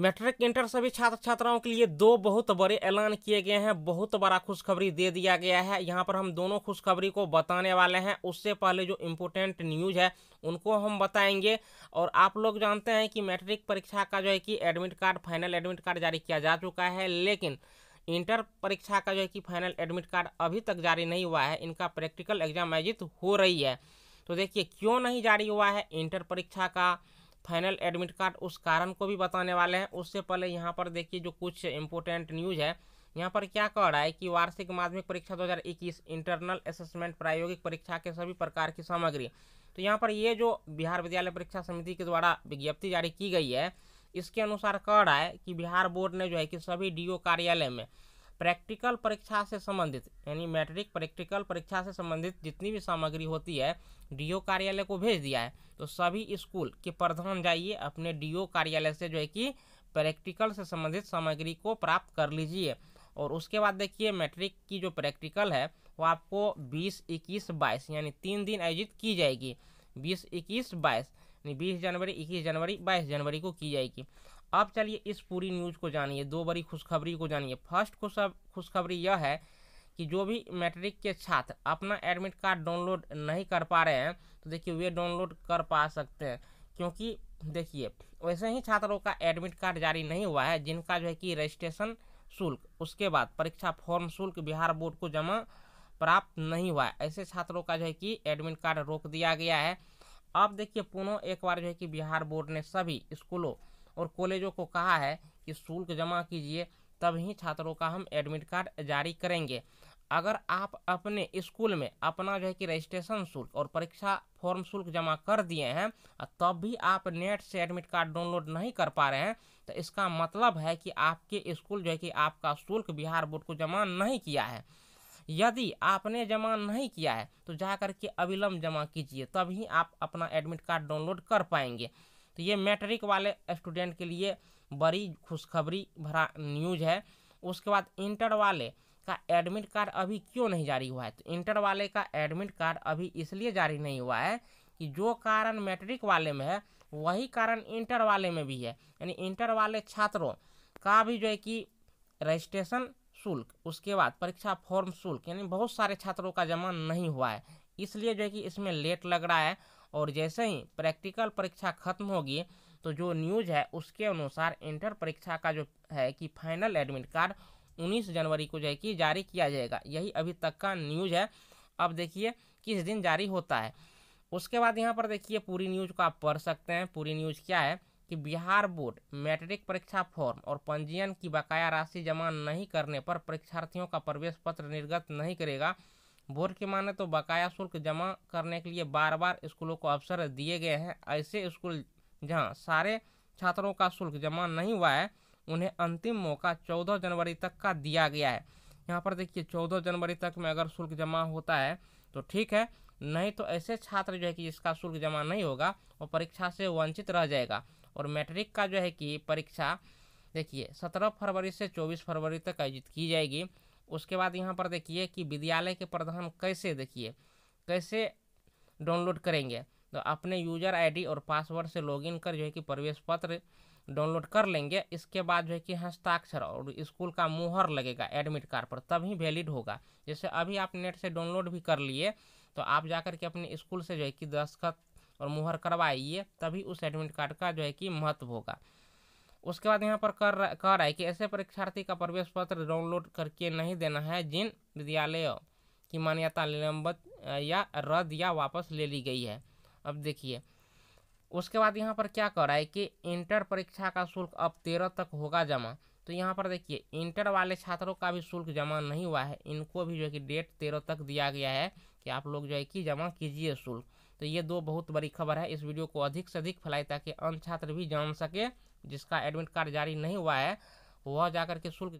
matric inter सभी छात्र छात्राओं के लिए दो बहुत बड़े ऐलान किए गए हैं बहुत बड़ा खुशखबरी दे दिया गया है यहाँ पर हम दोनों खुशखबरी को बताने वाले हैं उससे पहले जो इम्पोर्टेंट न्यूज़ है उनको हम बताएंगे और आप लोग जानते हैं कि मैट्रिक परीक्षा का जो है कि admit card final admit card जारी किया जा चुका है लेकिन इंटर परीक्षा का जो है कि फाइनल एडमिट कार्ड अभी तक जारी नहीं हुआ है इनका प्रैक्टिकल एग्जाम आयोजित हो रही है तो देखिए क्यों नहीं जारी हुआ है इंटर परीक्षा का फाइनल एडमिट कार्ड उस कारण को भी बताने वाले हैं उससे पहले यहाँ पर देखिए जो कुछ इम्पोर्टेंट न्यूज़ है यहाँ पर क्या कह रहा है कि वार्षिक माध्यमिक परीक्षा 2021 इंटरनल असेसमेंट प्रायोगिक परीक्षा के सभी प्रकार की सामग्री तो यहाँ पर ये जो बिहार विद्यालय परीक्षा समिति के द्वारा विज्ञप्ति जारी की गई है इसके अनुसार कह रहा है कि बिहार बोर्ड ने जो है कि सभी डी कार्यालय में प्रैक्टिकल परीक्षा से संबंधित यानी मैट्रिक प्रैक्टिकल परीक्षा से संबंधित जितनी भी सामग्री होती है डीओ कार्यालय को भेज दिया है तो सभी स्कूल के प्रधान जाइए अपने डीओ कार्यालय से जो है कि प्रैक्टिकल से संबंधित सामग्री को प्राप्त कर लीजिए और उसके बाद देखिए मैट्रिक की जो प्रैक्टिकल है वो आपको बीस इक्कीस बाईस यानी तीन दिन आयोजित की जाएगी बीस इक्कीस बाईस यानी बीस जनवरी इक्कीस जनवरी बाईस जनवरी को की जाएगी अब चलिए इस पूरी न्यूज़ को जानिए दो बड़ी खुशखबरी को जानिए फर्स्ट खुशखबरी यह है कि जो भी मैट्रिक के छात्र अपना एडमिट कार्ड डाउनलोड नहीं कर पा रहे हैं तो देखिए वे डाउनलोड कर पा सकते हैं क्योंकि देखिए वैसे ही छात्रों का एडमिट कार्ड जारी नहीं हुआ है जिनका जो है कि रजिस्ट्रेशन शुल्क उसके बाद परीक्षा फॉर्म शुल्क बिहार बोर्ड को जमा प्राप्त नहीं हुआ है ऐसे छात्रों का जो है कि एडमिट कार्ड रोक दिया गया है अब देखिए पुनः एक बार जो है कि बिहार बोर्ड ने सभी स्कूलों और कॉलेजों को कहा है कि शुल्क जमा कीजिए तभी छात्रों का हम एडमिट कार्ड जारी करेंगे अगर आप अपने स्कूल में अपना जो है कि रजिस्ट्रेशन शुल्क और परीक्षा फॉर्म शुल्क जमा कर दिए हैं तब भी आप नेट से एडमिट कार्ड डाउनलोड नहीं कर पा रहे हैं तो इसका मतलब है कि आपके स्कूल जो है कि आपका शुल्क बिहार बोर्ड को जमा नहीं किया है यदि आपने जमा नहीं किया है तो जा करके अविलंब जमा कीजिए तभी आप अपना एडमिट कार्ड डाउनलोड कर पाएंगे तो ये मैट्रिक वाले स्टूडेंट के लिए बड़ी खुशखबरी भरा न्यूज़ है उसके बाद इंटर वाले का एडमिट कार्ड अभी क्यों नहीं जारी हुआ है तो इंटर वाले का एडमिट कार्ड अभी इसलिए जारी नहीं हुआ है कि जो कारण मैट्रिक वाले में है वही कारण इंटर वाले में भी है यानी इंटर वाले छात्रों का भी जो है कि रजिस्ट्रेशन शुल्क उसके बाद परीक्षा फॉर्म शुल्क यानी बहुत सारे छात्रों का जमा नहीं हुआ है इसलिए जो है कि इसमें लेट लग रहा है और जैसे ही प्रैक्टिकल परीक्षा खत्म होगी तो जो न्यूज है उसके अनुसार इंटर परीक्षा का जो है कि फाइनल एडमिट कार्ड 19 जनवरी को जो कि जारी किया जाएगा यही अभी तक का न्यूज है अब देखिए किस दिन जारी होता है उसके बाद यहाँ पर देखिए पूरी न्यूज को आप पढ़ सकते हैं पूरी न्यूज क्या है कि बिहार बोर्ड मैट्रिक परीक्षा फॉर्म और पंजीयन की बकाया राशि जमा नहीं करने पर परीक्षार्थियों का प्रवेश पत्र निर्गत नहीं करेगा बोर्ड की माने तो बकाया शुल्क जमा करने के लिए बार बार स्कूलों को अवसर दिए गए हैं ऐसे स्कूल जहां सारे छात्रों का शुल्क जमा नहीं हुआ है उन्हें अंतिम मौका चौदह जनवरी तक का दिया गया है यहाँ पर देखिए चौदह जनवरी तक में अगर शुल्क जमा होता है तो ठीक है नहीं तो ऐसे छात्र जो है कि जिसका शुल्क जमा नहीं होगा वो परीक्षा से वंचित रह जाएगा और मैट्रिक का जो है कि परीक्षा देखिए सत्रह फरवरी से चौबीस फरवरी तक आयोजित की जाएगी उसके बाद यहाँ पर देखिए कि विद्यालय के प्रधान कैसे देखिए कैसे डाउनलोड करेंगे तो अपने यूजर आईडी और पासवर्ड से लॉगिन कर जो है कि प्रवेश पत्र डाउनलोड कर लेंगे इसके बाद जो है कि हस्ताक्षर और स्कूल का मुहर लगेगा एडमिट कार्ड पर तभी वैलिड होगा जैसे अभी आप नेट से डाउनलोड भी कर लिए तो आप कर के अपने स्कूल से जो है कि दस्तखत और मुहर करवाइए तभी उस एडमिट कार्ड का जो है कि महत्व होगा उसके बाद यहाँ पर कर रहा कह रहा है कि ऐसे परीक्षार्थी का प्रवेश पत्र डाउनलोड करके नहीं देना है जिन विद्यालयों की मान्यता निलंबित या रद्द या वापस ले ली गई है अब देखिए उसके बाद यहाँ पर क्या कर रहा है कि इंटर परीक्षा का शुल्क अब तेरह तक होगा जमा तो यहाँ पर देखिए इंटर वाले छात्रों का भी शुल्क जमा नहीं हुआ है इनको भी जो है कि डेट तेरह तक दिया गया है कि आप लोग जो है कि जमा कीजिए शुल्क तो ये दो बहुत बड़ी खबर है इस वीडियो को अधिक से अधिक फैलाए ताकि अन्य छात्र भी जान सके जिसका एडमिट कार्ड जारी नहीं हुआ है वह जाकर के शुल्क